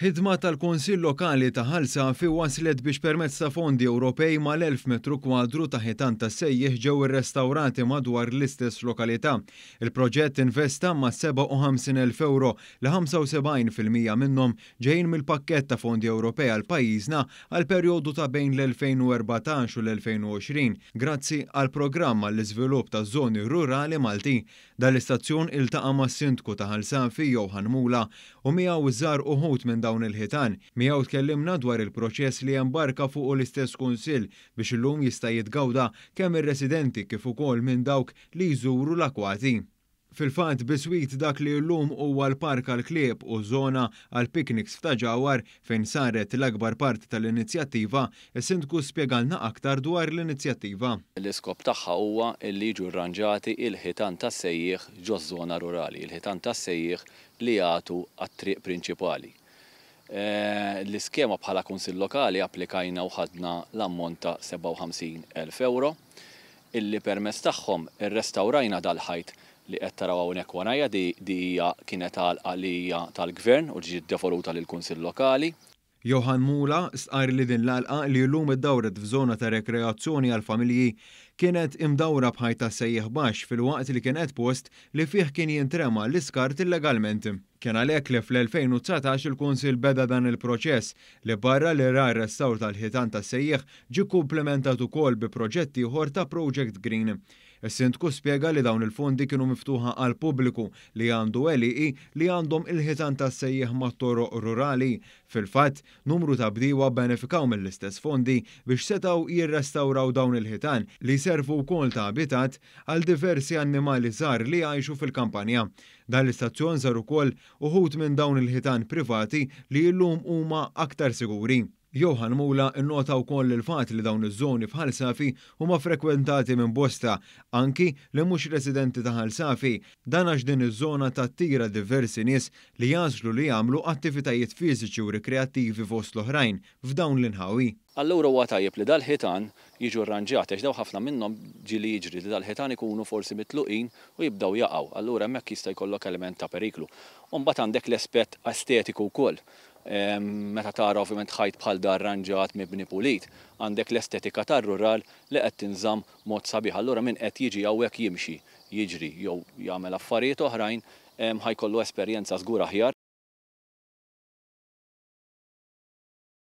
Hidma tal-Konsil Lokali ta' Ħalsa fi waslet biex permezz ta' fondi Ewropej mal-1000 metru kwadru ta' ħitan ta' sejjeħ ġew irrestawrati madwar l-istess lokalità. Il-proġett investa ma' 57,000 euro li 75% minnhom ġejn mill-pakkett ta' fondi Ewropej għal pajjiżna għal perjodu ta' bejn l-2014 u l-2020 grazzi għal programm għall iżvilupp ta' żoni rurali Malti. Dal-istazzjon iltaqa' ma' sindku ta' Ħalsa fi Johan Mula u mija iżar uħut minn dawn il-ħitan, Mijaw tkellimna dwar il-proċess li jembarka fuq l-istess kunsill biex illum jista' jitgawda kemm ir-residenti kif ukoll minn dawk li jżuru l-akwati. Fil-fat biswit dak li l-lum huwa l-park għal-klieb u zona għal-pikniks f'taġawar fejn saret l-akbar part tal-inizjattiva, s sindku spjegalna aktar dwar l-inizjattiva. L-iskop tagħha huwa li jiġu rranġati il-ħitan tas-sejjieħ ġo zona rurali, il-ħitan tas-sejjieħ li jagħtu għat-triq prinċipali Eh, l-iskema bħala kunsill lokali applikajna uħadna l-ammont ta' 57.000 euro illi permess tagħhom irrestawrajna dal-ħajt li qed taraw hawnhekk warajja di hija kienet għalija tal-gvern u ġiet devoluta lil kunsill lokali. Johan Mula stqar li din l-alqa li llum id-dawret f'żona ta' rekreazzjoni għal familji kienet imdawra bħajta sejjeħ baxx fil-waqt li kienet post li fih kien jintrema l-iskart illegalment. Kien għalhekk li fl-2019 il-Kunsil beda dan il-proċess li barra li ra restaur tal-ħitan tas sejjeħ ġi komplementat ukoll bi proġetti ieħor ta' Project Green. Is-sindku spiega li dawn il-fondi kienu miftuħa għal pubbliku li għandu LEI li għandhom il-ħitan ta' sejjeħ mat toroq rurali. Fil-fatt, numru ta' bdiewa benefikaw mill-istess fondi biex setaw jirrestawraw dawn il-ħitan li servu wkoll ta' abitat għal diversi annimali żgħar li għajxu fil-kampanja. Dan l-istazzjon żar ukoll uħut minn dawn il-ħitan privati li llum huma aktar siguri. Johan Mula innota wkoll il-fat li dawn iż-żoni f'Halsafi huma frekwentati minn bosta anki li mhux residenti ta' Ħalsafi dan għax din iż-żona tattira diversi nies li jażlu li jagħmlu attivitajiet fiżiċi u rikreattivi fost l-oħrajn f'dawn l-inħawi. Allura huwa tajjeb li dal-ħitan jiġu rranġat, għax daw ħafna minnhom ġili jiġri li dal-ħitan ikunu forsi mitluqin u jibdaw jaqgħu. Allura hemmhekk jista' jkollok element ta' periklu. U għandek l-aspett estetiku wkoll meta tara ovvjament ħajt bħal dar ranġat mibni pulit, għandek l-estetika tar-rural li qed tinżamm mod sabiħ. Allura min qed jiġi hawnhekk jimxi, jiġri jew jagħmel affarijiet oħrajn ħajkollu esperjenza żgur aħjar